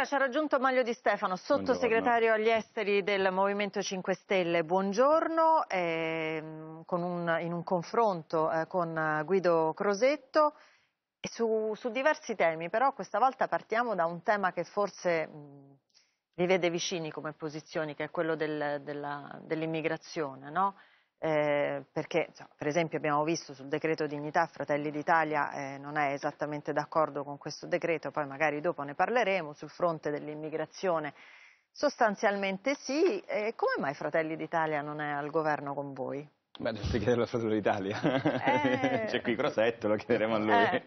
Allora ci ha raggiunto Maglio Di Stefano, sottosegretario agli esteri del Movimento 5 Stelle. Buongiorno, eh, un, in un confronto eh, con Guido Crosetto su, su, diversi temi, però questa volta partiamo da un tema che forse mh, li vede vicini come posizioni, che è quello del, dell'immigrazione. Dell no? eh, perché insomma, per esempio abbiamo visto sul decreto dignità Fratelli d'Italia eh, non è esattamente d'accordo con questo decreto, poi magari dopo ne parleremo, sul fronte dell'immigrazione sostanzialmente sì, e come mai Fratelli d'Italia non è al governo con voi? Beh, dovreste chiederlo a Fratello d'Italia, eh... c'è qui Crosetto, lo chiederemo a lui. Eh,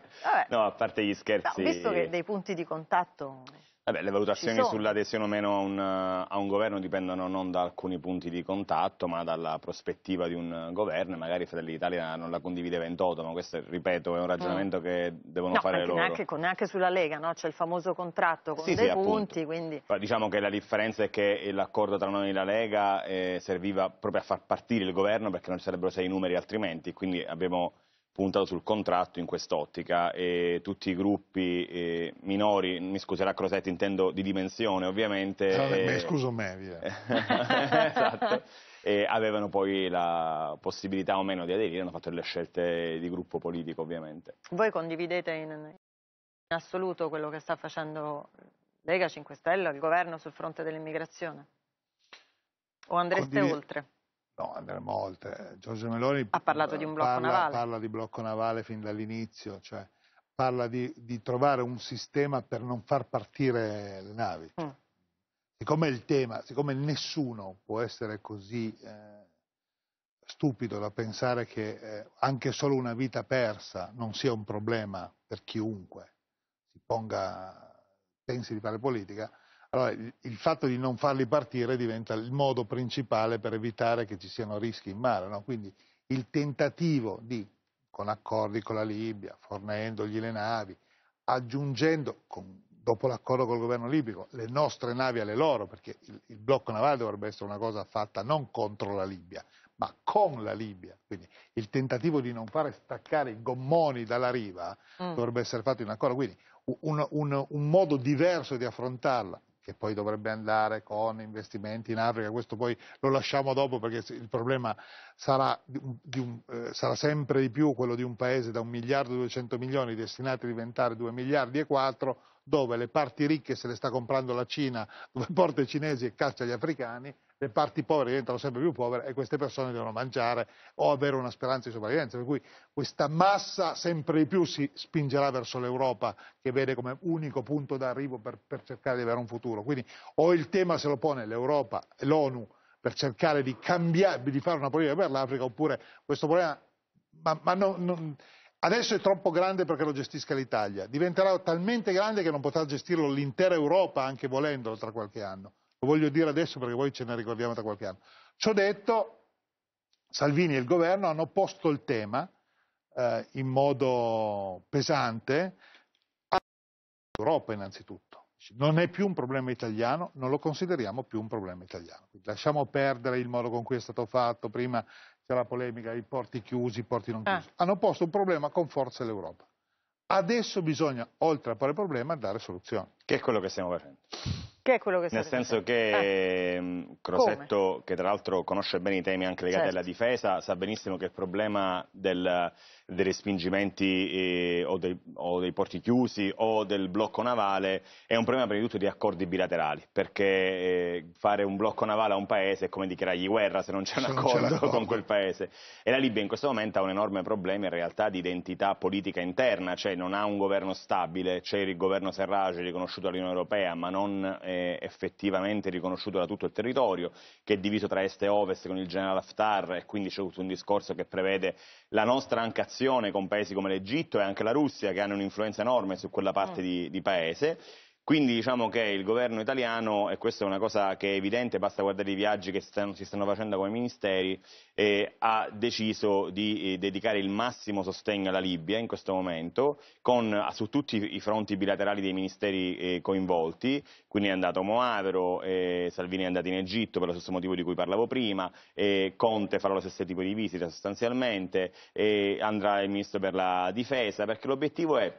no, a parte gli scherzi. No, visto che dei punti di contatto... Vabbè, le valutazioni sull'adesione o meno a un, a un, governo dipendono non da alcuni punti di contatto, ma dalla prospettiva di un governo. Magari Fratelli d'Italia non la condivideva in toto, ma questo, ripeto, è un ragionamento mm. che devono no, fare anche loro. Neanche, con, neanche sulla Lega, no? c'è il famoso contratto con sì, dei sì, punti. Quindi... Diciamo che la differenza è che l'accordo tra noi e la Lega eh, serviva proprio a far partire il governo perché non ci sarebbero sei numeri altrimenti. Quindi abbiamo puntato sul contratto in quest'ottica e tutti i gruppi eh, minori, mi scuserà Crosetti, intendo di dimensione ovviamente. Sarebbe, ah, eh, scuso me, via. esatto. E avevano poi la possibilità o meno di aderire, hanno fatto delle scelte di gruppo politico ovviamente. Voi condividete in, in assoluto quello che sta facendo Lega 5 Stelle, il governo sul fronte dell'immigrazione? O andreste Condiv oltre? No, andremo oltre. Giorgio Meloni ha parlato di un blocco parla, navale. Parla di blocco navale fin dall'inizio, cioè parla di, di, trovare un sistema per non far partire le navi. Mm. Siccome il tema, siccome nessuno può essere così eh, stupido da pensare che eh, anche solo una vita persa non sia un problema per chiunque si ponga, pensi di fare politica, allora, il fatto di non farli partire diventa il modo principale per evitare che ci siano rischi in mare, no? quindi il tentativo di, con accordi con la Libia, fornendogli le navi, aggiungendo, con, dopo l'accordo col governo libico, le nostre navi alle loro, perché il, il blocco navale dovrebbe essere una cosa fatta non contro la Libia, ma con la Libia. Quindi il tentativo di non fare staccare i gommoni dalla riva mm. dovrebbe essere fatto in accordo. Quindi un, un, un, modo diverso di affrontarla, che poi dovrebbe andare con investimenti in Africa, questo poi lo lasciamo dopo perché il problema sarà, di un, eh, sarà sempre di più quello di un paese da 1 miliardo e 200 milioni destinati a diventare 2 miliardi e 4 dove le parti ricche se le sta comprando la Cina, dove porta i cinesi e caccia gli africani le parti povere diventano sempre più povere e queste persone devono mangiare o avere una speranza di sopravvivenza. Per cui questa massa sempre di più si spingerà verso l'Europa che vede come unico punto d'arrivo per, per cercare di avere un futuro. Quindi o il tema se lo pone l'Europa e l'ONU per cercare di, cambiare, di fare una politica per l'Africa oppure questo problema... Ma, ma non, non, Adesso è troppo grande perché lo gestisca l'Italia, diventerà talmente grande che non potrà gestirlo l'intera Europa anche volendolo tra qualche anno. Lo voglio dire adesso perché poi ce ne ricordiamo tra qualche anno. Ciò detto, Salvini e il governo hanno posto il tema eh, in modo pesante all'Europa innanzitutto. Non è più un problema italiano, non lo consideriamo più un problema italiano. lasciamo perdere il modo con cui è stato fatto, prima c'era la polemica, i porti chiusi, i porti non ah. chiusi. Ah. Hanno posto un problema con forza all'Europa. Adesso bisogna, oltre a quale problema, dare soluzioni. Che è quello che stiamo facendo. Che è quello che Nel senso facendo. che eh. Mm, Crosetto, Come? che tra l'altro conosce bene i temi anche legati certo. alla difesa, sa benissimo che il problema del, dei respingimenti eh, o, dei, o, dei, porti chiusi o del blocco navale è un problema prima di tutto di accordi bilaterali, perché eh, fare un blocco navale a un paese è come dichiarargli guerra se non c'è un accordo con quel paese. E la Libia in questo momento ha un enorme problema in realtà di identità politica interna, cioè non ha un governo stabile, c'è il governo Serraj riconosciuto riconosciuto dall'Unione Europea ma non eh, effettivamente riconosciuto da tutto il territorio, che è diviso tra est e ovest con il generale Haftar e quindi c'è tutto un discorso che prevede la nostra anche azione con paesi come l'Egitto e anche la Russia che hanno un'influenza enorme su quella parte mm. di, di paese quindi diciamo che il governo italiano, e questa è una cosa che è evidente, basta guardare i viaggi che stanno, si stanno facendo come ministeri, eh, ha deciso di eh, dedicare il massimo sostegno alla Libia in questo momento, con, su tutti i fronti bilaterali dei ministeri eh, coinvolti, quindi è andato Moavero, eh, Salvini è andato in Egitto per lo stesso motivo di cui parlavo prima, Conte farà lo stesso tipo di visita sostanzialmente, andrà il ministro per la difesa, perché l'obiettivo è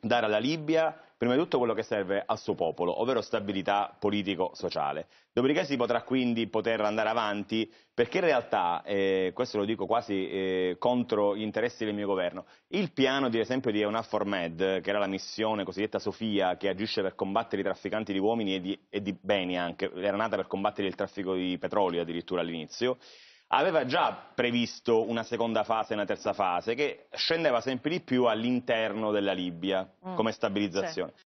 dare alla Libia prima di tutto quello che serve al suo popolo, ovvero stabilità politico-sociale. Dopodiché si potrà quindi poter andare avanti, perché in realtà, eh, questo lo dico quasi eh, contro gli interessi del mio governo, il piano ad esempio di EUNAFOR Med, che era la missione cosiddetta Sofia, che agisce per combattere i trafficanti di uomini e di, e di beni anche, era nata per combattere il traffico di petrolio addirittura all'inizio, aveva già previsto una seconda fase e una terza fase che scendeva sempre di più all'interno della Libia mm. come stabilizzazione. Sì.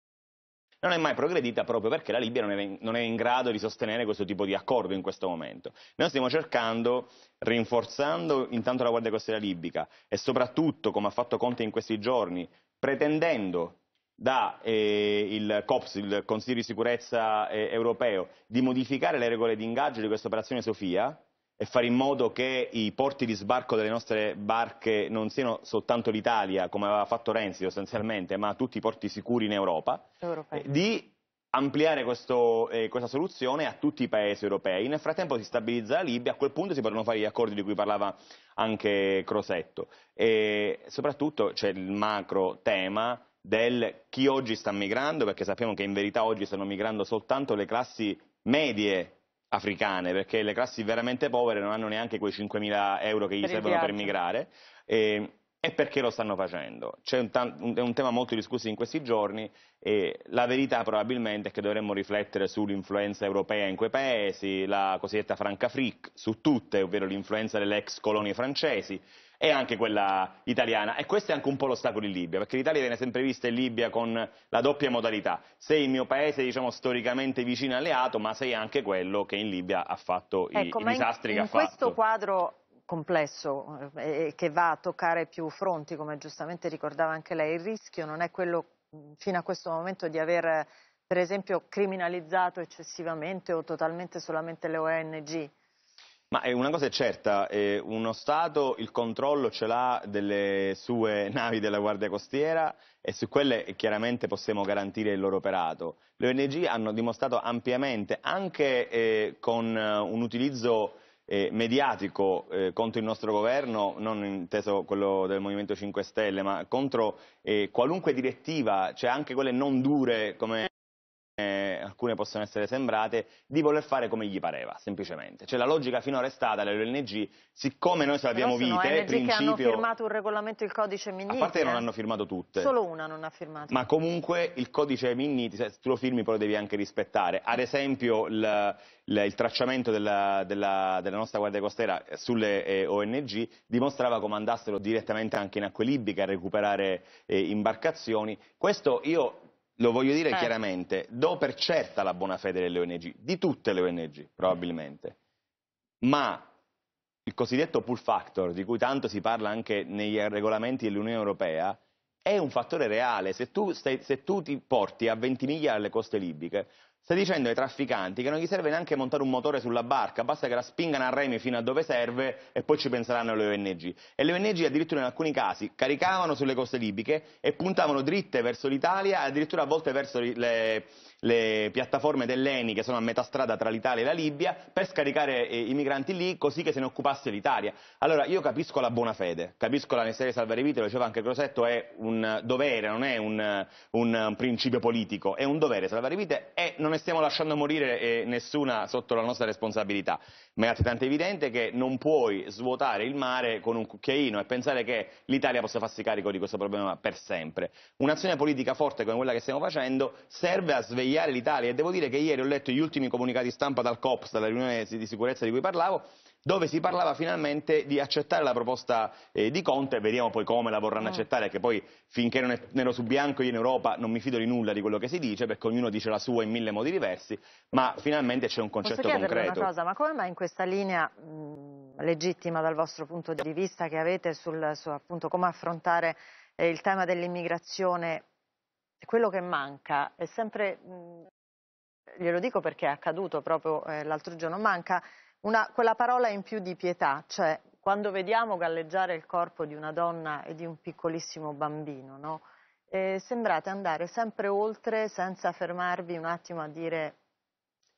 Non è mai progredita proprio perché la Libia non è, in, non è, in grado di sostenere questo tipo di accordo in questo momento. Noi stiamo cercando, rinforzando intanto la Guardia Costiera libica e soprattutto, come ha fatto Conte in questi giorni, pretendendo da eh, il COPS, il Consiglio di sicurezza eh, europeo, di modificare le regole di ingaggio di questa operazione Sofia, e fare in modo che i porti di sbarco delle nostre barche non siano soltanto l'Italia, come aveva fatto Renzi sostanzialmente, ma tutti i porti sicuri in Europa, Europei. di ampliare questo, eh, questa soluzione a tutti i paesi europei. Nel frattempo si stabilizza la Libia, a quel punto si potranno fare gli accordi di cui parlava anche Crosetto. E soprattutto c'è il macro tema del chi oggi sta migrando, perché sappiamo che in verità oggi stanno migrando soltanto le classi medie africane, perché le classi veramente povere non hanno neanche quei 5.000 euro che gli per servono per migrare. E, ehm, e perché lo stanno facendo? C'è un, un, un, tema molto discusso in questi giorni e la verità probabilmente è che dovremmo riflettere sull'influenza europea in quei paesi, la cosiddetta franca fric, su tutte, ovvero l'influenza delle ex colonie francesi, e anche quella italiana. E questo è anche un po' l'ostacolo in Libia, perché l'Italia viene sempre vista in Libia con la doppia modalità. Sei il mio paese, diciamo, storicamente vicino alleato, ma sei anche quello che in Libia ha fatto ecco, i, i disastri in, in che ha fatto. In questo quadro complesso eh, che va a toccare più fronti, come giustamente ricordava anche lei, il rischio non è quello mm, fino a questo momento di aver per esempio criminalizzato eccessivamente o totalmente solamente le ONG, ma eh, una cosa è certa, eh, uno Stato il controllo ce l'ha delle sue navi della Guardia Costiera e su quelle eh, chiaramente possiamo garantire il loro operato. Le ONG hanno dimostrato ampiamente, anche eh, con eh, un utilizzo eh, mediatico eh, contro il nostro governo, non inteso quello del Movimento 5 Stelle, ma contro eh, qualunque direttiva, cioè anche quelle non dure come eh, alcune possono essere sembrate, di voler fare come gli pareva, semplicemente. Cioè la logica finora è stata le ONG, siccome noi salviamo Però vite, ONG principio... che hanno firmato un regolamento il codice Minniti. A parte che non eh. hanno firmato tutte. Solo una non ha firmato. Ma comunque il codice Minniti, se tu lo firmi poi lo devi anche rispettare. Ad esempio il, il, il tracciamento della, della, della, nostra Guardia Costiera sulle eh, ONG dimostrava come andassero direttamente anche in acque libiche a recuperare eh, imbarcazioni. Questo io lo voglio dire eh. chiaramente, do per certa la buona fede delle ONG, di tutte le ONG probabilmente, ma il cosiddetto pull factor, di cui tanto si parla anche nei regolamenti dell'Unione Europea, è un fattore reale. Se tu, stai, se tu ti porti a 20 miglia alle coste libiche, Stai dicendo ai trafficanti che non gli serve neanche montare un motore sulla barca, basta che la spingano a remi fino a dove serve e poi ci penseranno le ONG. E le ONG addirittura in alcuni casi caricavano sulle coste libiche e puntavano dritte verso l'Italia, addirittura a volte verso le, le piattaforme dell'ENI che sono a metà strada tra l'Italia e la Libia per scaricare eh, i migranti lì così che se ne occupasse l'Italia. Allora io capisco la buona fede, capisco la necessità di salvare vite, lo diceva anche Crosetto, è un dovere, non è un, un principio politico, è un dovere salvare vite e non ne stiamo lasciando morire eh, nessuna sotto la nostra responsabilità. Ma è altrettanto evidente che non puoi svuotare il mare con un cucchiaino e pensare che l'Italia possa farsi carico di questo problema per sempre. Un'azione politica forte come quella che stiamo facendo serve a svegliare svegliare l'Italia e devo dire che ieri ho letto gli ultimi comunicati stampa dal COPS, dalla riunione di sicurezza di cui parlavo, dove si parlava finalmente di accettare la proposta eh, di Conte, vediamo poi come la vorranno mm. accettare, che poi finché non è nero su bianco io in Europa non mi fido di nulla di quello che si dice, perché ognuno dice la sua in mille modi diversi, ma finalmente c'è un concetto Posso concreto. una cosa, ma come mai in questa linea mh, mm, legittima dal vostro punto di vista che avete sul, su appunto, come affrontare eh, il tema dell'immigrazione quello che manca è sempre, mhmm, glielo dico perché è accaduto proprio eh, l'altro giorno, manca una, quella parola in più di pietà, cioè quando vediamo galleggiare il corpo di una donna e di un piccolissimo bambino, no? eh, sembrate andare sempre oltre senza fermarvi un attimo a dire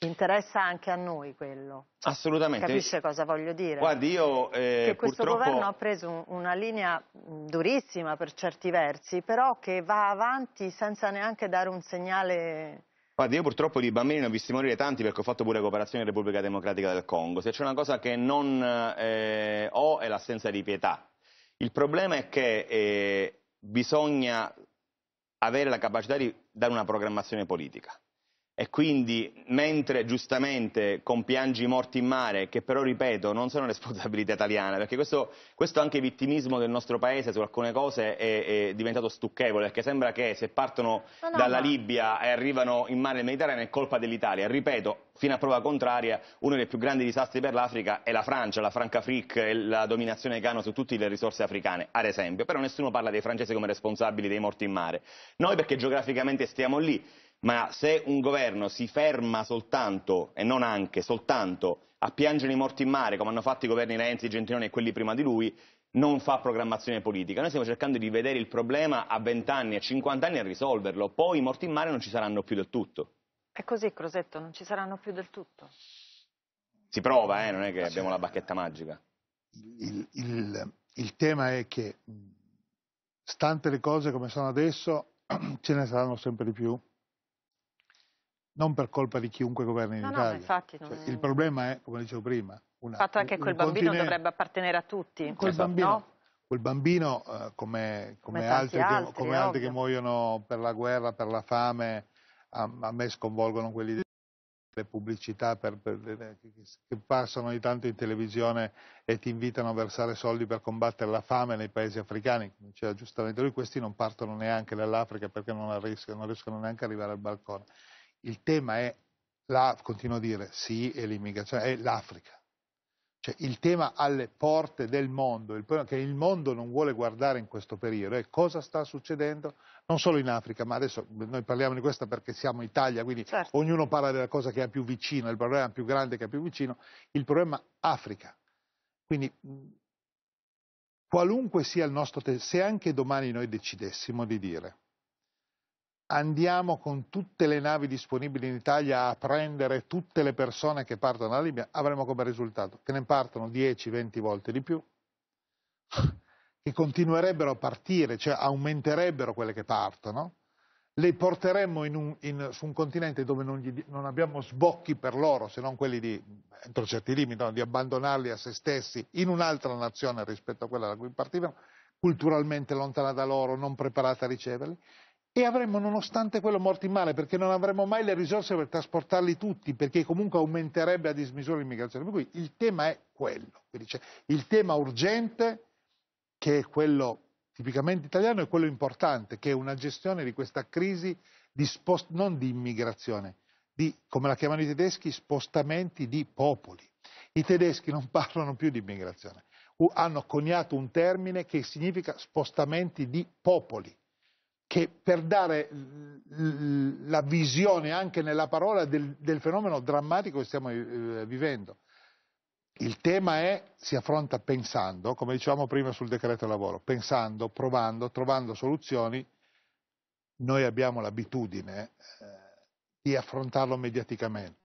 Interessa anche a noi quello. Assolutamente. Capisce cosa voglio dire? Guardi, io, eh, che questo purtroppo... governo ha preso una linea durissima per certi versi, però che va avanti senza neanche dare un segnale Guardi, io purtroppo di bambini ne ho visti morire tanti perché ho fatto pure cooperazione in Repubblica Democratica del Congo. Se c'è una cosa che non eh, ho è l'assenza di pietà. Il problema è che eh, bisogna avere la capacità di dare una programmazione politica. E quindi, mentre giustamente compiangi i morti in mare, che però, ripeto, non sono responsabilità italiana, perché questo, questo anche vittimismo del nostro paese su alcune cose è, è diventato stucchevole, perché sembra che se partono no, no, dalla no. Libia e arrivano in mare nel Mediterraneo è colpa dell'Italia. Ripeto, fino a prova contraria, uno dei più grandi disastri per l'Africa è la Francia, la Franca Fric e la dominazione che hanno su tutte le risorse africane, ad esempio. Però nessuno parla dei francesi come responsabili dei morti in mare. Noi perché geograficamente stiamo lì, ma se un governo si ferma soltanto, e non anche, soltanto a piangere i morti in mare, come hanno fatto i governi Renzi, Gentiloni e quelli prima di lui, non fa programmazione politica. Noi stiamo cercando di vedere il problema a 20 anni, a 50 anni e risolverlo. Poi i morti in mare non ci saranno più del tutto. È così, Crosetto, non ci saranno più del tutto. Si prova, eh? non è che abbiamo la bacchetta magica. Il, il, il tema è che, stante le cose come sono adesso, ce ne saranno sempre di più non per colpa di chiunque governi no, in Italia. No, infatti, cioè, è... Il problema è, come dicevo prima, una, il fatto è che quel bambino continente... dovrebbe appartenere a tutti. Quel esatto. bambino, no? quel bambino uh, come, come, come, altri, altri, che, come altri, che, muoiono per la guerra, per la fame, a, a me sconvolgono quelli delle pubblicità per, per, per, che passano ogni tanto in televisione e ti invitano a versare soldi per combattere la fame nei paesi africani. Come diceva giustamente lui, questi non partono neanche dall'Africa perché non, arriscano, non riescono neanche ad arrivare al balcone il tema è, la, continuo a dire, sì, è l'immigrazione, è l'Africa. Cioè, il tema alle porte del mondo, il problema che il mondo non vuole guardare in questo periodo è eh. cosa sta succedendo non solo in Africa, ma adesso noi parliamo di questa perché siamo Italia, quindi certo. ognuno parla della cosa che è più vicino, il problema più grande che è più vicino, il problema Africa. Quindi qualunque sia il nostro, se anche domani noi decidessimo di dire andiamo con tutte le navi disponibili in Italia a prendere tutte le persone che partono dalla Libia, avremo come risultato che ne partono 10-20 volte di più, che continuerebbero a partire, cioè aumenterebbero quelle che partono, le porteremmo in un, in, su un continente dove non, gli, non, abbiamo sbocchi per loro, se non quelli di, entro certi limiti, no, di abbandonarli a se stessi in un'altra nazione rispetto a quella da cui partivano, culturalmente lontana da loro, non preparata a riceverli, e avremmo nonostante quello morti in mare perché non avremmo mai le risorse per trasportarli tutti perché comunque aumenterebbe a dismisura l'immigrazione. Per cui il tema è quello, il tema urgente che è quello tipicamente italiano è quello importante, che è una gestione di questa crisi di spost- non di immigrazione, di, come la chiamano i tedeschi, spostamenti di popoli. I tedeschi non parlano più di immigrazione, hanno coniato un termine che significa spostamenti di popoli che per dare la visione anche nella parola del, del fenomeno drammatico che stiamo eh, vivendo. Il tema è, si affronta pensando, come dicevamo prima sul decreto lavoro, pensando, provando, trovando soluzioni. Noi abbiamo l'abitudine eh, di affrontarlo mediaticamente.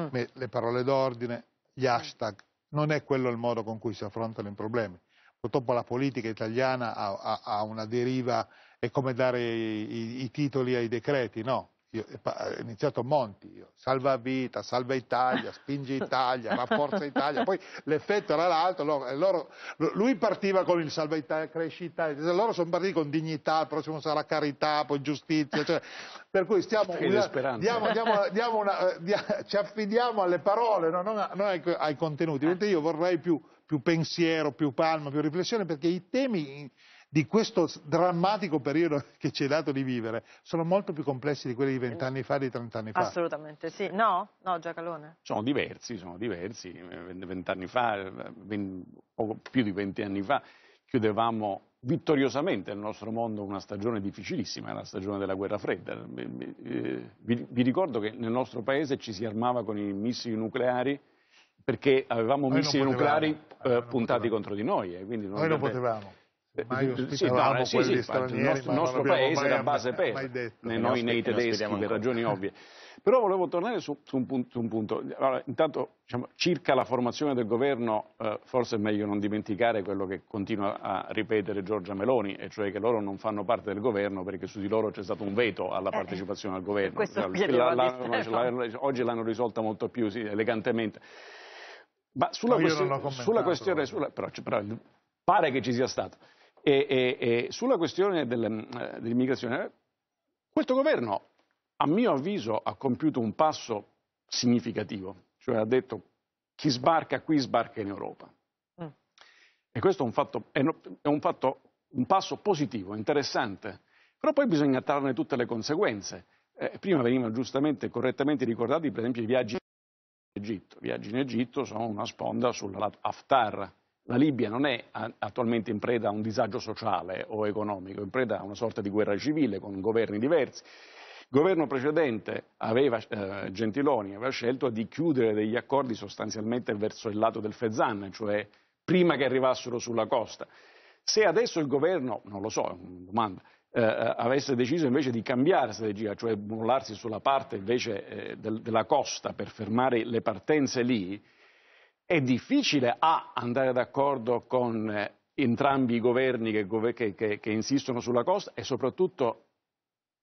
Mm. Le parole d'ordine, gli hashtag, non è quello il modo con cui si affrontano i problemi. Purtroppo la politica italiana ha, ha, ha una deriva è come dare i, i titoli ai decreti, no. Io, è eh, iniziato Monti, io, salva vita, salva Italia, spinge Italia, rafforza Italia, poi l'effetto era l'altro, eh, loro, loro, lui partiva con il salva Italia, cresci Italia, loro sono partiti con dignità, il prossimo sarà carità, poi giustizia, cioè, per cui stiamo, una, diamo, diamo, diamo una, eh, dia, ci affidiamo alle parole, no? non, a, non ai, ai, contenuti, io vorrei più, più pensiero, più palma, più riflessione, perché i temi di questo drammatico periodo che ci è dato di vivere sono molto più complessi di quelli di vent'anni fa, di trent'anni fa. Assolutamente, sì. No? No, Giacalone? Sono diversi, sono diversi. Vent'anni fa, 20, o più di vent'anni fa, chiudevamo vittoriosamente nel nostro mondo una stagione difficilissima, la stagione della guerra fredda. Vi, eh, ricordo che nel nostro paese ci si armava con i missili nucleari perché avevamo noi missili nucleari eh, puntati potevamo. contro di noi. E eh, quindi non noi lo potevamo. Eh, sì, no, quelli sì, stranieri, il nostro, nostro paese era base per noi né i tedeschi per ragioni ovvie. Però volevo tornare su, su, un, punto, su un, punto, allora, intanto diciamo, circa la formazione del governo eh, forse è meglio non dimenticare quello che continua a ripetere Giorgia Meloni, e cioè che loro non fanno parte del governo perché su di loro c'è stato un veto alla eh, partecipazione al governo. Cioè, la, la, la, oggi l'hanno risolta molto più sì, elegantemente. Ma sulla, no, questione, sulla questione sulla, però, cioè, però, pare che ci sia stato. E, e, e sulla questione mm, eh, dell'immigrazione, questo governo, a mio avviso, ha compiuto un passo significativo, cioè ha detto chi sbarca qui sbarca in Europa. Mm. E questo è un, fatto, è, un fatto, un passo positivo, interessante, però poi bisogna trarne tutte le conseguenze. Eh, prima venivano giustamente e correttamente ricordati, per esempio, i viaggi in Egitto. I viaggi in Egitto sono una sponda sulla Haftar, la Libia non è attualmente in preda a un disagio sociale o economico, è in preda a una sorta di guerra civile con governi diversi. Il governo precedente aveva, eh, Gentiloni aveva scelto di chiudere degli accordi sostanzialmente verso il lato del Fezzan, cioè prima che arrivassero sulla costa. Se adesso il governo, non lo so, è una domanda, eh, eh avesse deciso invece di cambiare strategia, cioè mollarsi sulla parte invece eh, del, della costa per fermare le partenze lì, è difficile A andare d'accordo con eh, entrambi i governi che, che, che, che, insistono sulla costa e soprattutto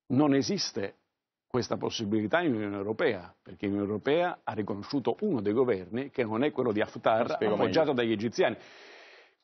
non esiste questa possibilità in Unione Europea, perché l'Unione Europea ha riconosciuto uno dei governi che non è quello di Haftar appoggiato meglio. dagli egiziani.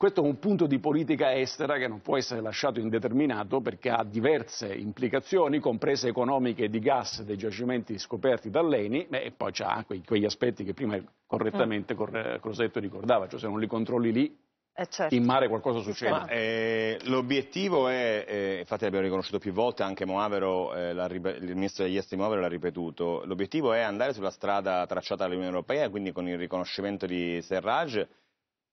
Questo è un punto di politica estera che non può essere lasciato indeterminato perché ha diverse implicazioni, comprese economiche di gas dei giacimenti scoperti dall'ENI e poi c'ha quegli aspetti che prima correttamente mm. Crosetto ricordava, cioè se non li controlli lì eh certo. In mare qualcosa succede. Esatto. Eh, l'obiettivo è, eh, infatti l'abbiamo riconosciuto più volte, anche Moavero, eh, il ministro degli esteri Moavero l'ha ripetuto, l'obiettivo è andare sulla strada tracciata dall'Unione Europea, quindi con il riconoscimento di Serraj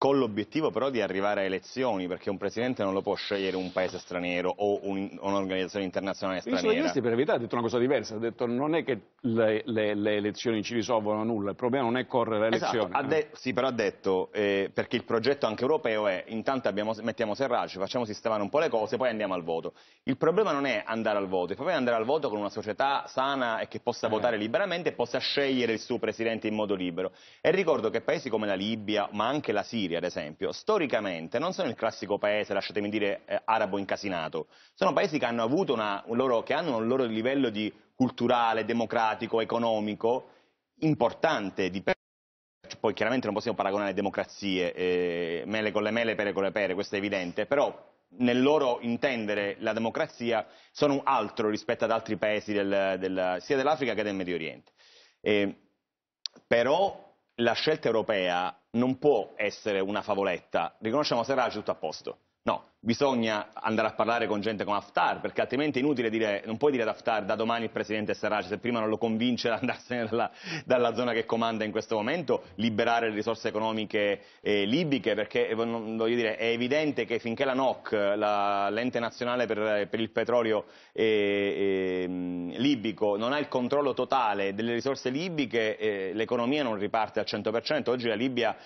con l'obiettivo però di arrivare a elezioni, perché un presidente non lo può scegliere un paese straniero o un'organizzazione un internazionale straniera. I giornalisti per verità hanno detto una cosa diversa, ha detto non è che le, le, le, elezioni ci risolvono nulla, il problema non è correre alle esatto, elezioni. Eh. sì, però ha detto, eh, perché il progetto anche europeo è intanto abbiamo, mettiamo serracci, facciamo sistemare un po' le cose, poi andiamo al voto. Il problema non è andare al voto, il problema è andare al voto con una società sana e che possa eh. votare liberamente e possa scegliere il suo presidente in modo libero. E ricordo che paesi come la Libia, ma anche la Siria, Siria, ad esempio, storicamente non sono il classico paese, lasciatemi dire, eh, arabo incasinato. Sono paesi che hanno, una, un loro, che hanno un loro livello di culturale, democratico, economico importante di per poi chiaramente non possiamo paragonare democrazie, eh, mele con le mele, pere con le pere, questo è evidente, però nel loro intendere la democrazia sono un altro rispetto ad altri paesi del, del, sia dell'Africa che del Medio Oriente. Eh, però la scelta europea non può essere una favoletta. Riconosciamo Serraj tutto a posto. No, bisogna andare a parlare con gente come Haftar, perché altrimenti è inutile dire, non puoi dire ad Haftar da domani il presidente Sarraj, se prima non lo convince ad andarsene dalla, dalla zona che comanda in questo momento, liberare le risorse economiche eh, libiche, perché eh, dire, è evidente che finché la NOC, l'ente nazionale per, per, il petrolio eh, eh, libico, non ha il controllo totale delle risorse libiche, eh, l'economia non riparte al 100%, oggi la Libia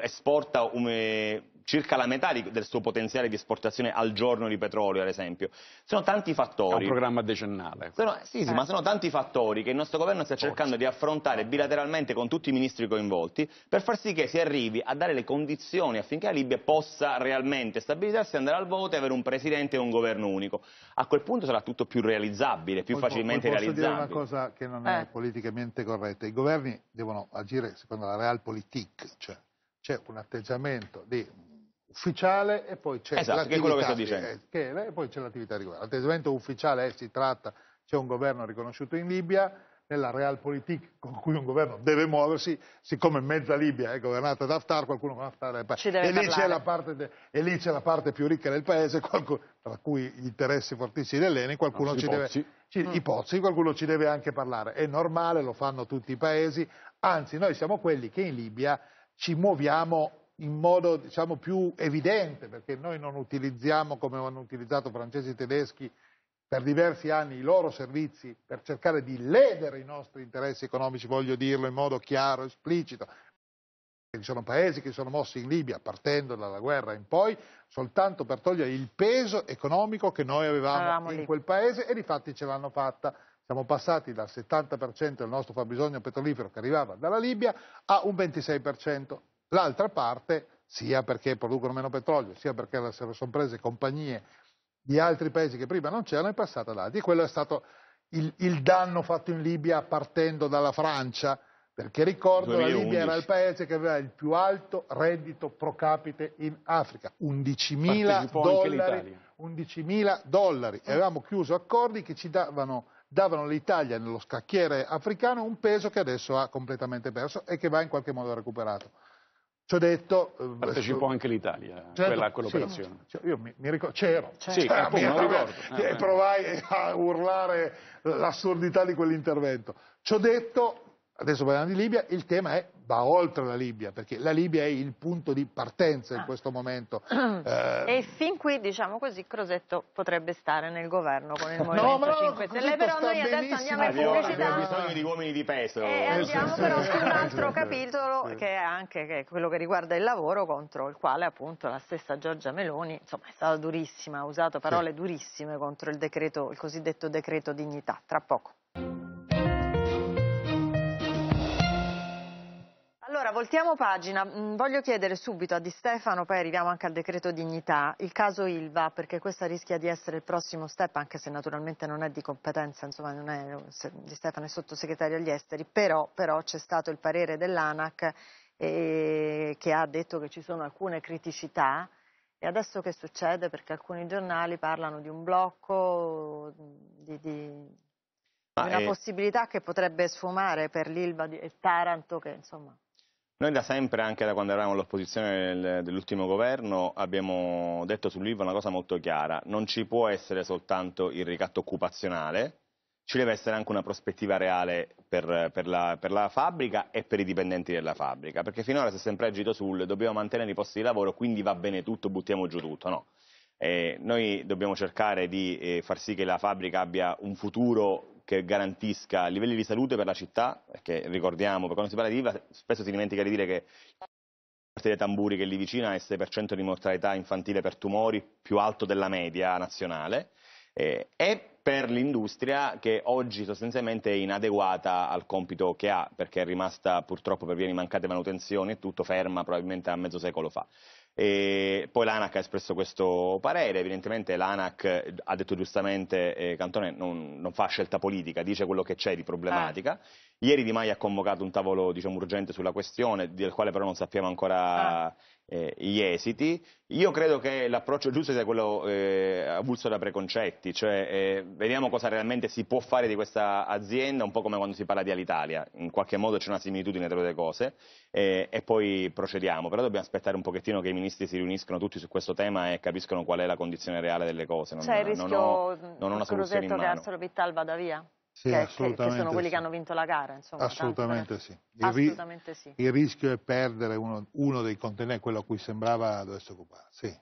esporta un eh, circa la metà di, del suo potenziale di esportazione al giorno di petrolio, ad esempio. Sono tanti fattori... È un programma decennale. Sono, sì, sì eh. ma sono tanti fattori che il nostro governo sta cercando Forza. di affrontare bilateralmente con tutti i ministri coinvolti per far sì che si arrivi a dare le condizioni affinché la Libia possa realmente stabilizzarsi, andare al voto e avere un presidente e un governo unico. A quel punto sarà tutto più realizzabile, più poi, facilmente poi posso realizzabile. Posso dire una cosa che non è eh. politicamente corretta. I governi devono agire secondo la realpolitik, cioè c'è un atteggiamento di ufficiale e poi c'è esatto, l'attività che, che, che e poi c'è l'attività regolare. L'atteggiamento ufficiale è si tratta, c'è un governo riconosciuto in Libia, nella realpolitik con cui un governo deve muoversi, siccome mezza Libia è governata da Haftar, qualcuno con Haftar è... deve e, lì c'è la parte de... e lì c'è la parte più ricca del paese, qualcuno... tra cui gli interessi fortissimi dell'Eni, qualcuno ah, ci deve... Ci... Mm. I pozzi, qualcuno ci deve anche parlare. È normale, lo fanno tutti i paesi, anzi noi siamo quelli che in Libia ci muoviamo in modo diciamo, più evidente, perché noi non utilizziamo, come hanno utilizzato francesi e tedeschi, per diversi anni i loro servizi per cercare di ledere i nostri interessi economici, voglio dirlo in modo chiaro, esplicito. Ci sono paesi che si sono mossi in Libia, partendo dalla guerra in poi, soltanto per togliere il peso economico che noi avevamo Eravamo in lì. quel paese e di fatti ce l'hanno fatta. Siamo passati dal 70% del nostro fabbisogno petrolifero che arrivava dalla Libia a un 26% l'altra parte, sia perché producono meno petrolio, sia perché se lo sono prese compagnie di altri paesi che prima non c'erano, è passata là. E quello è stato il, il danno fatto in Libia partendo dalla Francia, perché ricordo 2011. la Libia era il paese che aveva il più alto reddito pro capite in Africa, 11.000 dollari, 11 dollari. E avevamo chiuso accordi che ci davano, davano l'Italia nello scacchiere africano un peso che adesso ha completamente perso e che va in qualche modo recuperato. Ciò detto... Eh, Partecipò anche l'Italia a eh, certo, quella, quell'operazione. Sì, io mi, mi ricordo, c'ero. Sì, ah, appunto, mia, ricordo. E eh, provai a urlare l'assurdità di quell'intervento. Ciò detto, adesso parliamo di Libia, il tema è va oltre la Libia, perché la Libia è il punto di partenza in ah. questo momento. Eh... E fin qui, diciamo così, Crosetto potrebbe stare nel governo con il Movimento no, 5 Stelle, però noi adesso benissimo. andiamo in pubblicità. Abbiamo bisogno di uomini di peso. E eh, andiamo però su un altro capitolo, che è anche che è quello che riguarda il lavoro, contro il quale appunto la stessa Giorgia Meloni insomma, è stata durissima, ha usato parole durissime contro il, decreto, il cosiddetto decreto dignità. Tra poco. Allora, voltiamo pagina. Mm, voglio chiedere subito a Di Stefano, poi arriviamo anche al decreto dignità, il caso Ilva, perché questa rischia di essere il prossimo step, anche se naturalmente non è di competenza, insomma, è, Di Stefano è sottosegretario agli esteri, però, però c'è stato il parere dell'ANAC eh, che ha detto che ci sono alcune criticità. E adesso che succede? Perché alcuni giornali parlano di un blocco, di, di una possibilità che potrebbe sfumare per l'Ilva e Taranto che insomma noi da sempre, anche da quando eravamo all'opposizione dell'ultimo governo, abbiamo detto sull'IVA una cosa molto chiara, non ci può essere soltanto il ricatto occupazionale, ci deve essere anche una prospettiva reale per, per, la, per, la, fabbrica e per i dipendenti della fabbrica, perché finora si è sempre agito sul dobbiamo mantenere i posti di lavoro, quindi va bene tutto, buttiamo giù tutto, no. Eh, noi dobbiamo cercare di eh, far sì che la fabbrica abbia un futuro che garantisca livelli di salute per la città, perché ricordiamo, quando si parla di IVA spesso si dimentica di dire che parte dei tamburi che lì vicino ha il 6% di mortalità infantile per tumori più alto della media nazionale eh, e per l'industria che oggi sostanzialmente è inadeguata al compito che ha perché è rimasta purtroppo per via di mancate manutenzioni e tutto ferma probabilmente a mezzo secolo fa. E poi l'ANAC ha espresso questo parere, evidentemente l'ANAC eh, ha detto giustamente eh, Cantone non, non, fa scelta politica, dice quello che c'è di problematica. Ah. Ieri Di Maio ha convocato un tavolo diciamo, urgente sulla questione, del quale però non sappiamo ancora... Ah eh, gli esiti. Io credo che l'approccio giusto sia quello eh, avulso da preconcetti, cioè eh, vediamo cosa realmente si può fare di questa azienda, un po' come quando si parla di Alitalia, in qualche modo c'è una similitudine tra le cose eh, e poi procediamo, però dobbiamo aspettare un pochettino che i ministri si riuniscano tutti su questo tema e capiscono qual è la condizione reale delle cose. Non, c'è il rischio non ho, non ho una soluzione che Arcelor Vittal vada via? Sì, che, che, che, sono quelli sì. che hanno vinto la gara. Insomma, assolutamente, tanto, sì. Il, assolutamente sì. Il rischio è perdere uno, uno dei contenenti, quello a cui sembrava dovesse occuparsi.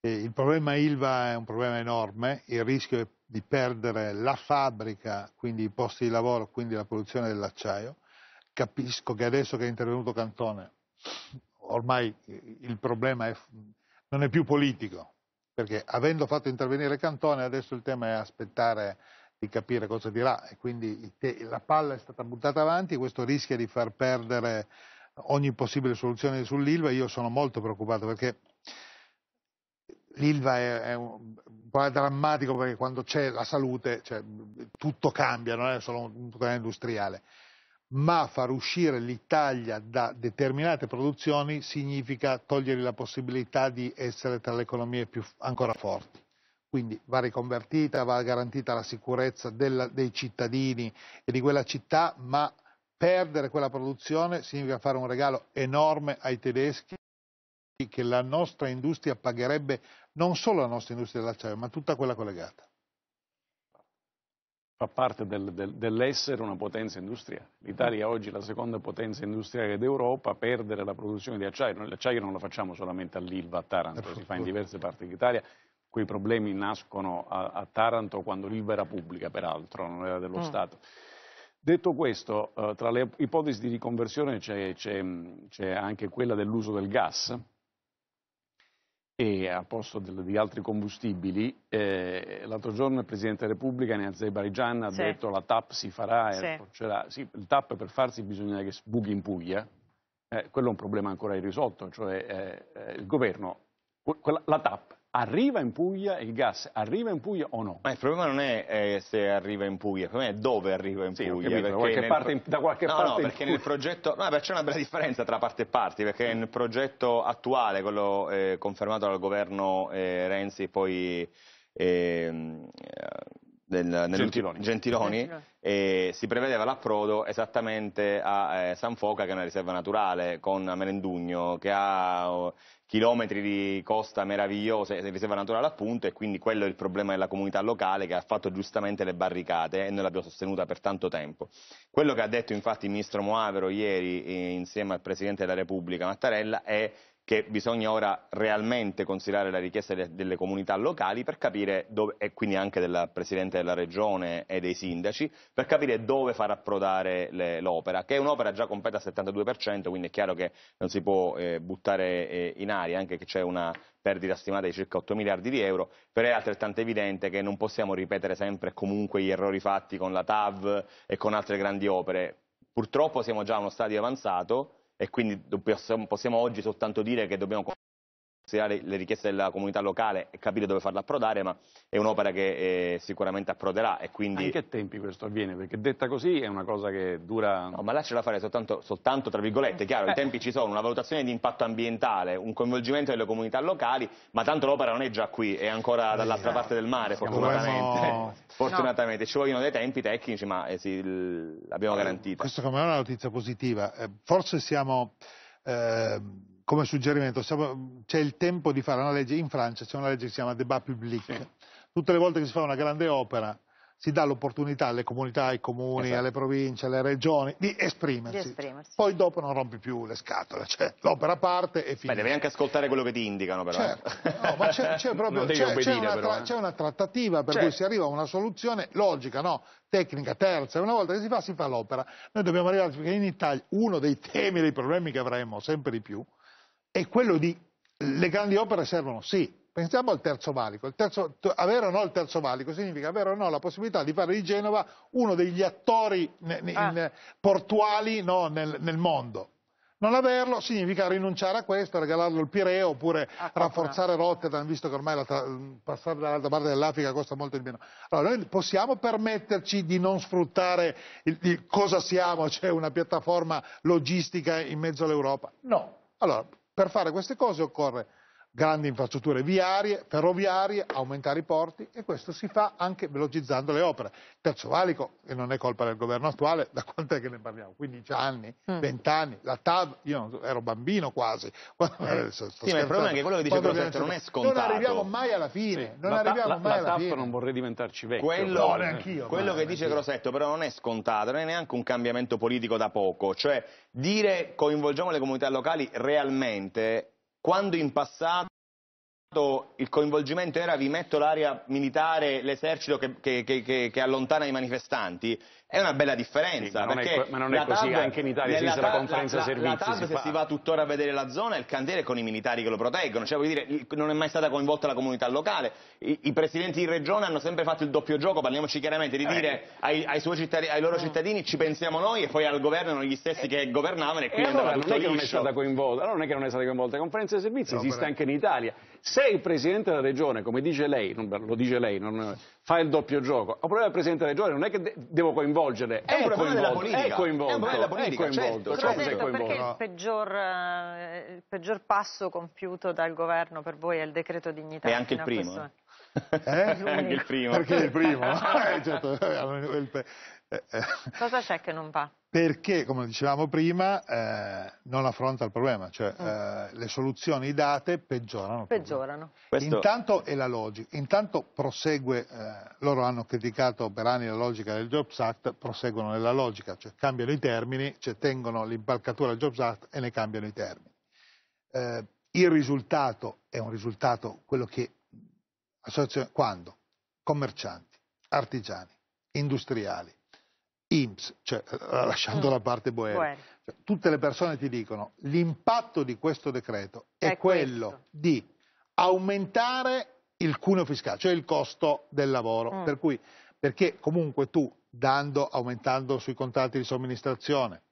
il problema ILVA è un problema enorme, il rischio è di perdere la fabbrica, quindi i posti di lavoro, quindi la produzione dell'acciaio. Capisco che adesso che è intervenuto Cantone, ormai il problema è, non è più politico, perché avendo fatto intervenire Cantone adesso il tema è aspettare di capire cosa dirà e quindi la palla è stata buttata avanti, e questo rischia di far perdere ogni possibile soluzione sull'Ilva, io sono molto preoccupato perché l'Ilva è, è, un, po' drammatico perché quando c'è la salute cioè, tutto cambia, non è solo un problema industriale, ma far uscire l'Italia da determinate produzioni significa togliergli la possibilità di essere tra le economie più, ancora forti. Quindi va riconvertita, va garantita la sicurezza della, dei cittadini e di quella città, ma perdere quella produzione significa fare un regalo enorme ai tedeschi che la nostra industria pagherebbe non solo la nostra industria dell'acciaio, ma tutta quella collegata. Fa parte del, del, dell'essere una potenza industriale. L'Italia oggi è la seconda potenza industriale d'Europa, perdere la produzione di acciaio, noi l'acciaio non lo facciamo solamente all'Ilva a Taranto, si fa in ecco. diverse parti d'Italia, quei problemi nascono a, a Taranto quando era pubblica, peraltro, non era dello mm. Stato. Detto questo, eh, tra le ipotesi di riconversione c'è anche quella dell'uso del gas, e al posto di altri combustibili. Eh, l'altro giorno il Presidente della Repubblica in Azerbaigian ha sì. detto la TAP si farà, sì. sì, il TAP per farsi bisogna che sbuchi in Puglia, eh, quello è un problema ancora irrisolto, cioè eh, eh il governo, la TAP arriva in Puglia il gas, arriva in Puglia o no? Ma il problema non è eh, se arriva in Puglia, il problema è dove arriva in sì, Puglia. Capito, da qualche, nel... parte, da qualche no, parte no, perché nel progetto, no, c'è una bella differenza tra parte e parti, perché nel progetto attuale, quello eh, confermato dal governo eh, Renzi poi ehm, del, nel, Gentiloni, Gentiloni eh, si prevedeva l'approdo esattamente a eh, San Foca che è una riserva naturale con Melendugno che ha oh, chilometri di costa meravigliose, riserva naturale appunto, e quindi quello è il problema della comunità locale che ha fatto giustamente le barricate e noi l'abbiamo sostenuta per tanto tempo. Quello che ha detto infatti il ministro Moavero ieri eh, insieme al Presidente della Repubblica Mattarella è che bisogna ora realmente considerare la richiesta delle, delle comunità locali per capire dove, e quindi anche del Presidente della Regione e dei sindaci per capire dove far approdare l'opera, che è un'opera già completa al 72%, quindi è chiaro che non si può eh, buttare eh, in aria, anche che c'è una perdita stimata di circa 8 miliardi di euro, però è altrettanto evidente che non possiamo ripetere sempre e comunque gli errori fatti con la TAV e con altre grandi opere. Purtroppo siamo già a uno stadio avanzato e quindi possiamo oggi soltanto dire che dobbiamo considerare le richieste della comunità locale e capire dove farla approdare, ma è un'opera che eh, sicuramente approderà. E quindi... In che tempi questo avviene? Perché detta così è una cosa che dura... No, ma lasciala fare soltanto, soltanto tra virgolette, chiaro, eh. i tempi ci sono, una valutazione di impatto ambientale, un coinvolgimento delle comunità locali, ma tanto l'opera non è già qui, è ancora dall'altra parte del mare, fortunatamente. No. fortunatamente. Ci vogliono dei tempi tecnici, ma eh, sì, l'abbiamo eh, garantita. Questo come è una notizia positiva. Eh, forse siamo... Eh come suggerimento, c'è il tempo di fare una legge, in Francia c'è una legge che si chiama Debat public, sì. tutte le volte che si fa una grande opera si dà l'opportunità alle comunità, ai comuni, esatto. alle province, alle regioni di esprimersi. di esprimersi. Poi dopo non rompi più le scatole, cioè, l'opera parte e finisce. Beh, devi anche ascoltare quello che ti indicano però. Eh. Certo. No, ma c'è, proprio c'è, una, tra eh. una, trattativa per certo. cui si arriva a una soluzione logica, no? tecnica, terza, e una volta che si fa si fa l'opera. Noi dobbiamo arrivare perché in Italia uno dei temi, dei problemi che avremo sempre di più è quello di le grandi opere servono sì. Pensiamo al terzo valico, terzo, avere o no il terzo valico significa avere o no la possibilità di fare di Genova uno degli attori in, ah. in, portuali no, nel, nel mondo. Non averlo significa rinunciare a questo, regalarlo al Pireo oppure ah, ah rafforzare ah. Rotterdam, visto che ormai passare dall'altra parte dell'Africa costa molto di meno. Allora, noi possiamo permetterci di non sfruttare il, il cosa siamo, cioè una piattaforma logistica in mezzo all'Europa? No. Allora, per fare queste cose occorre grandi infrastrutture viarie, ferroviarie, aumentare i porti e questo si fa anche velocizzando le opere. Terzo valico, che non è colpa del governo attuale, da quant'è che ne parliamo? 15 anni, 20 mm. anni, la TAV, io ero bambino quasi. Quando, eh, sto sì, ma il problema è che quello che dice Crosetto non è scontato. Non arriviamo mai alla fine, non la, arriviamo la, mai la, alla fine. non vorrei diventarci vecchio. Quello, no, eh. quello che dice Crosetto però non è scontato, non è neanche un cambiamento politico da poco, cioè dire coinvolgiamo le comunità locali realmente quando in passato il coinvolgimento era vi metto l'area militare, l'esercito che, che, che, che, allontana i manifestanti, è una bella differenza. Sì, ma, non è, ma, non è, così, TAB, anche in Italia esiste la conferenza la, servizi. La, la TAB, si se fa. si va tuttora a vedere la zona, il cantiere con i militari che lo proteggono, cioè, dire, non è mai stata coinvolta la comunità locale. I, i presidenti di regione hanno sempre fatto il doppio gioco, parliamoci chiaramente, di eh. dire ai, ai, ai, loro cittadini ci pensiamo noi e poi al governo erano gli stessi eh. che governavano e quindi eh, allora, non è che non è stata coinvolta, allora non è che non è stata coinvolta, la conferenza servizi no, esiste però... anche in Italia se il Presidente della Regione, come dice lei, non, lo dice lei, non, eh, fa il doppio gioco, il problema del Presidente della Regione non è che de devo coinvolgere, è, è, un coinvolto, è coinvolto, è un problema della politica, coinvolto. Certo, certo, certo. Perché il peggior, eh, il peggior, passo compiuto dal governo per voi è il decreto dignità? E anche il primo. Eh? Anche il primo. Perché il primo. Eh, certo, eh, eh, Cosa c'è che non va? Perché, come dicevamo prima, eh, non affronta il problema, cioè mm. le soluzioni date peggiorano. Peggiorano. Questo... Intanto è la logica, intanto prosegue, loro hanno criticato per anni la logica del Jobs Act, proseguono nella logica, cioè cambiano i termini, cioè tengono l'impalcatura del Jobs Act e ne cambiano i termini. il risultato è un risultato, quello che associazioni, quando? Commercianti, artigiani, industriali, IMSS, cioè, eh, lasciando mm. la parte boere, cioè, tutte le persone ti dicono l'impatto di questo decreto è, è quello questo. di aumentare il cuneo fiscale, cioè il costo del lavoro, mm. per cui, perché comunque tu dando, aumentando sui contratti di somministrazione,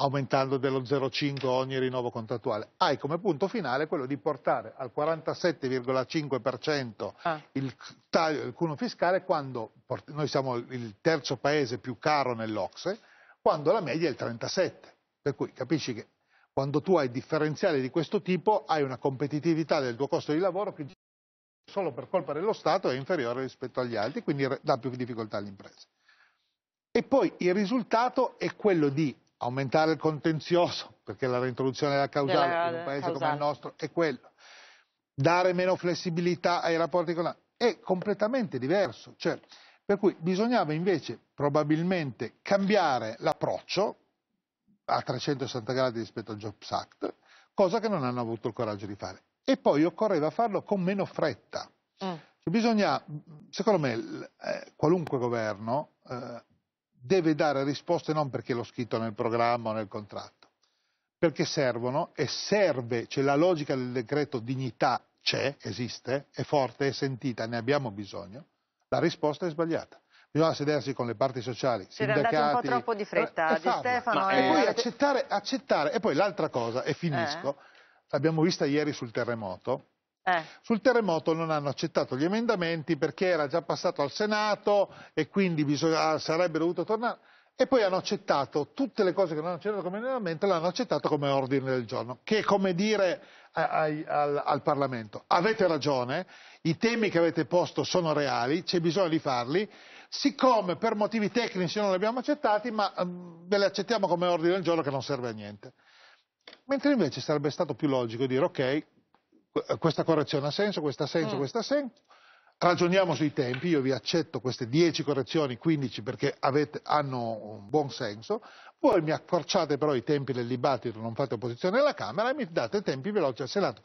aumentando dello 0,5 ogni rinnovo contrattuale. Hai come punto finale quello di portare al 47,5% ah. il taglio del cuneo fiscale quando noi siamo il terzo paese più caro nell'Ocse, quando la media è il 37. Per cui capisci che quando tu hai differenziali di questo tipo hai una competitività del tuo costo di lavoro che solo per colpa dello Stato è inferiore rispetto agli altri, quindi dà più difficoltà alle imprese. E poi il risultato è quello di aumentare il contenzioso, perché la reintroduzione della causale della, in un paese causale. come il nostro è quello, dare meno flessibilità ai rapporti con la... è completamente diverso. Cioè, per cui bisognava invece probabilmente cambiare l'approccio a 360 gradi rispetto al Jobs Act, cosa che non hanno avuto il coraggio di fare. E poi occorreva farlo con meno fretta. Mm. Bisogna, secondo me, eh, qualunque governo eh, deve dare risposte non perché l'ho scritto nel programma o nel contratto, perché servono e serve, cioè la logica del decreto dignità c'è, esiste, è forte, è sentita, ne abbiamo bisogno, la risposta è sbagliata bisogna sedersi con le parti sociali, si sindacati. Era un po' eh, troppo di fretta eh, Di Stefano. Ma, eh. e eh, poi accettare, accettare, e poi l'altra cosa, e finisco, eh. l'abbiamo vista ieri sul terremoto, eh. Sul terremoto non hanno accettato gli emendamenti perché era già passato al Senato e quindi bisogna, ah, sarebbe dovuto tornare. E poi hanno accettato tutte le cose che non hanno accettato come emendamento, l'hanno accettato come ordine del giorno, che è come dire ai, al, al Parlamento. Avete ragione, i temi che avete posto sono reali, c'è bisogno di farli siccome per motivi tecnici non li abbiamo accettati, ma mm, ve li accettiamo come ordine del giorno che non serve a niente. Mentre invece sarebbe stato più logico dire ok, eh, questa correzione ha senso, questa ha senso, mm. questa ha senso. Ragioniamo sui tempi, io vi accetto queste 10 correzioni, 15 perché avete, hanno un buon senso, voi mi accorciate però i tempi del dibattito, non fate opposizione alla Camera e mi date tempi veloci al Senato.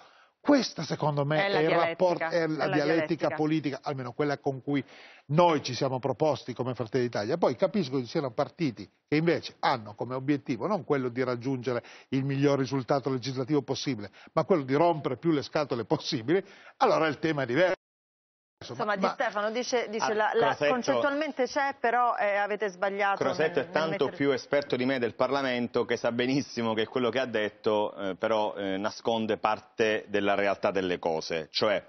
Questa secondo me è, è il rapporto, è la, è la dialettica, dialettica, politica, almeno quella con cui noi ci siamo proposti come Fratelli d'Italia. Poi capisco che ci siano partiti che invece hanno come obiettivo non quello di raggiungere il miglior risultato legislativo possibile, ma quello di rompere più le scatole possibili, allora il tema è diverso. Insomma, Di Stefano dice, dice ah, la, Crosetto, la, concettualmente c'è, però eh, avete sbagliato. Crosetto nel, è tanto mettere... più esperto di me del Parlamento che sa benissimo che quello che ha detto eh, però eh, nasconde parte della realtà delle cose. Cioè,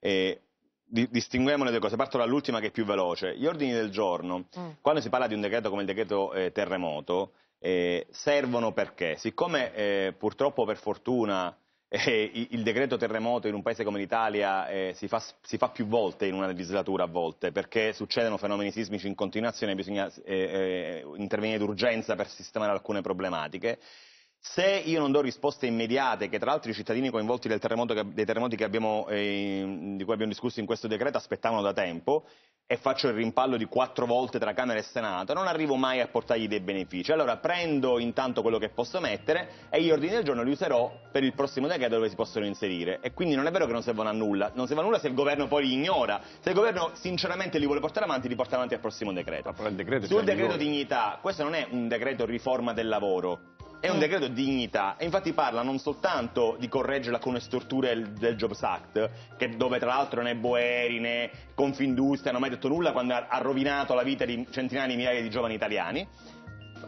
eh, di, distinguiamo le due cose. Parto dall'ultima che è più veloce. Gli ordini del giorno, mm. quando si parla di un decreto come il decreto eh, terremoto, eh, servono perché? Siccome purtroppo per fortuna eh, il decreto terremoto in un paese come l'Italia eh, si, si, fa, più volte in una legislatura a volte, perché succedono fenomeni sismici in continuazione e bisogna eh, eh, intervenire d'urgenza per sistemare alcune problematiche. Se io non do risposte immediate, che tra l'altro i cittadini coinvolti dei terremoti abbiamo, eh, di cui abbiamo discusso in questo decreto aspettavano da tempo, e faccio il rimpallo di quattro volte tra Camera e Senato, non arrivo mai a portargli dei benefici. Allora prendo intanto quello che posso mettere e gli ordini del giorno li userò per il prossimo decreto dove si possono inserire. E quindi non è vero che non servono a nulla, non servono a nulla se il governo poi li ignora. Se il governo sinceramente li vuole portare avanti, li porta avanti al prossimo decreto. decreto Sul decreto dignità, questo non è un decreto riforma del lavoro è un eh. decreto di dignità e infatti parla non soltanto di correggere la con stortura del, del Jobs Act, che dove tra l'altro né Boeri né Confindustria hanno mai detto nulla quando ha rovinato la vita di centinaia di migliaia di giovani italiani,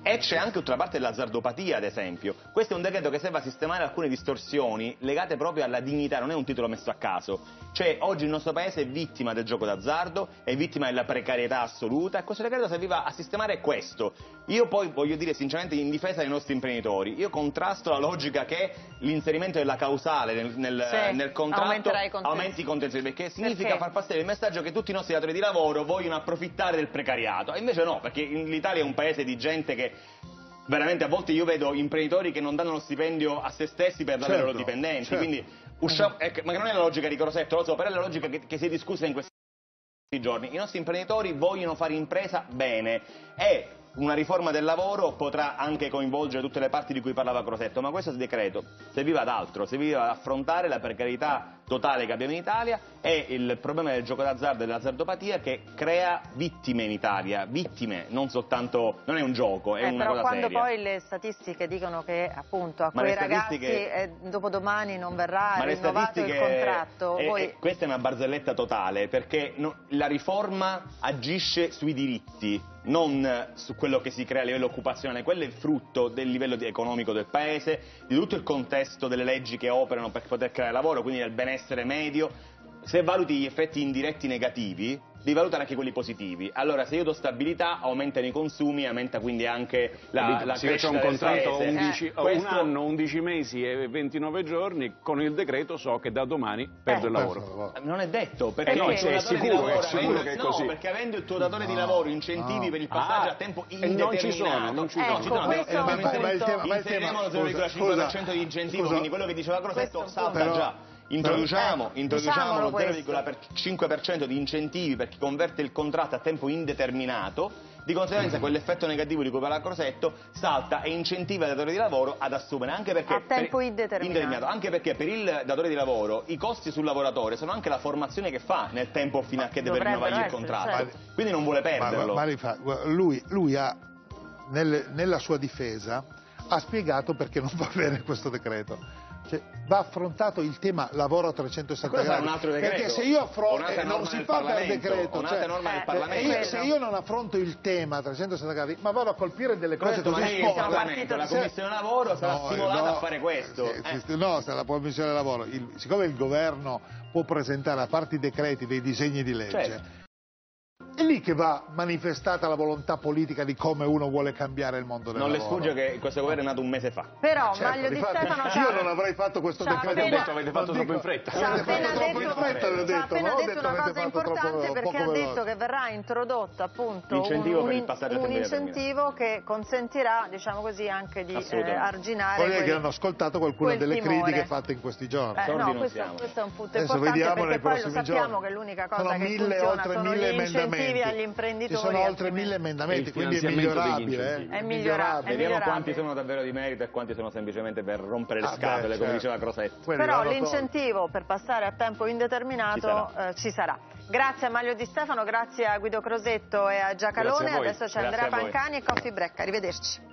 e c'è anche tutta la parte dell'azzardopatia, ad esempio. Questo è un decreto che serve a sistemare alcune distorsioni legate proprio alla dignità, non è un titolo messo a caso. Cioè, oggi il nostro paese è vittima del gioco d'azzardo, è vittima della precarietà assoluta, e questo decreto serviva a sistemare questo. Io poi voglio dire sinceramente in difesa dei nostri imprenditori, io contrasto la logica che l'inserimento della causale nel, nel, sì, nel contratto i aumenti i contenziosi, perché significa perché? far passare il messaggio che tutti i nostri datori di lavoro vogliono approfittare del precariato, e invece no, perché l'Italia è un paese di gente che veramente a volte io vedo imprenditori che non danno lo stipendio a se stessi per dare ai certo, loro dipendenti, certo. quindi usciamo, mm. ecco, ma non è la logica di Crosetto, lo so, però è la logica che, che si è discussa in questi giorni. I nostri imprenditori vogliono fare impresa bene e una riforma del lavoro potrà anche coinvolgere tutte le parti di cui parlava Crosetto, ma questo decreto serviva ad altro, serviva ad affrontare la precarietà totale che abbiamo in Italia è il problema del gioco d'azzardo e dell'azzardopatia che crea vittime in Italia, vittime, non soltanto, non è un gioco, è eh, una cosa seria. Però quando poi le statistiche dicono che appunto a ma quei ragazzi eh, dopodomani non verrà rinnovato il contratto... È, eh, voi... è, eh, questa è una barzelletta totale perché no, la riforma agisce sui diritti, non su quello che si crea a livello occupazionale, quello è il frutto del livello economico del paese, di tutto il contesto delle leggi che operano per poter creare lavoro, quindi del benessere essere medio, se valuti gli effetti indiretti negativi, devi valutare anche quelli positivi. Allora, se io do stabilità, aumentano i consumi, aumenta quindi anche la, la se crescita Se c'è un contratto 11, eh, questo... un anno, 11 mesi e 29 giorni, con il decreto so che da domani eh, perdo eh, il lavoro. Non è detto, perché eh no, cioè, è sicuro, lavoro, è sicuro avendo, che è così. No, perché avendo il tuo datore di ah. lavoro incentivi no. per il ah. passaggio ah, a tempo indeterminato. Non ci sono, non eh, ci sono. Ecco, no, questo no, ma, ma, ma il tema, ma il tema, scusa, 0,5% di incentivo, scusa, quindi quello che diceva Crosetto salta già. Introduciamo, eh, introduciamo lo 0,5% di incentivi per chi converte il contratto a tempo indeterminato di conseguenza mm-hmm. quell'effetto negativo di cui parla Crosetto salta e incentiva il datore di lavoro ad assumere anche perché a tempo per, indeterminato. indeterminato. anche perché per il datore di lavoro i costi sul lavoratore sono anche la formazione che fa nel tempo fino a che deve rinnovare il contratto certo. quindi non vuole perderlo ma, ma, ma lui, lui ha, nel, nella sua difesa ha spiegato perché non va bene questo decreto cioè, va affrontato il tema lavoro a 360 gradi. Perché se io affronto, eh, non si fa per decreto, cioè, eh, io, se io non affronto il tema a 360 gradi, ma vado a colpire delle cose Corretto, così sporche. La cioè, Commissione Lavoro sarà no, stimolata no, a fare questo. Se, eh, se, eh. no, se la Commissione Lavoro, il, siccome il governo può presentare a parte i decreti dei disegni di legge, certo è lì che va manifestata la volontà politica di come uno vuole cambiare il mondo del non lavoro. Non le sfugge che questo governo è nato un mese fa. Però, eh, certo, Maglio di infatti, Stefano... Io non avrei fatto questo c'ha decreto. Appena... Detto, avete fatto troppo in fretta. Ci ha appena detto, detto, detto, detto, appena detto una cosa importante troppo, perché ha detto che verrà introdotto appunto Incentivo un, un, un incentivo che consentirà, diciamo così, anche di eh, arginare... Quelli che hanno ascoltato qualcuna delle critiche fatte in questi giorni. Beh, no, questo, questo è un punto importante perché poi lo sappiamo che l'unica cosa che funziona sono gli incentivi incentivi agli imprenditori. Ci sono oltre mille emendamenti, quindi è migliorabile. Eh? È migliorabile. Vediamo quanti sono davvero di merito e quanti sono semplicemente per rompere le ah, scatole, beh, certo. come diceva Crosetto. Quelli Però l'incentivo per passare a tempo indeterminato ci sarà. Eh, ci sarà. Grazie a Mario Di Stefano, grazie a Guido Crosetto e a Giacalone. A Adesso c'è Andrea Pancani e Coffee Break. Arrivederci.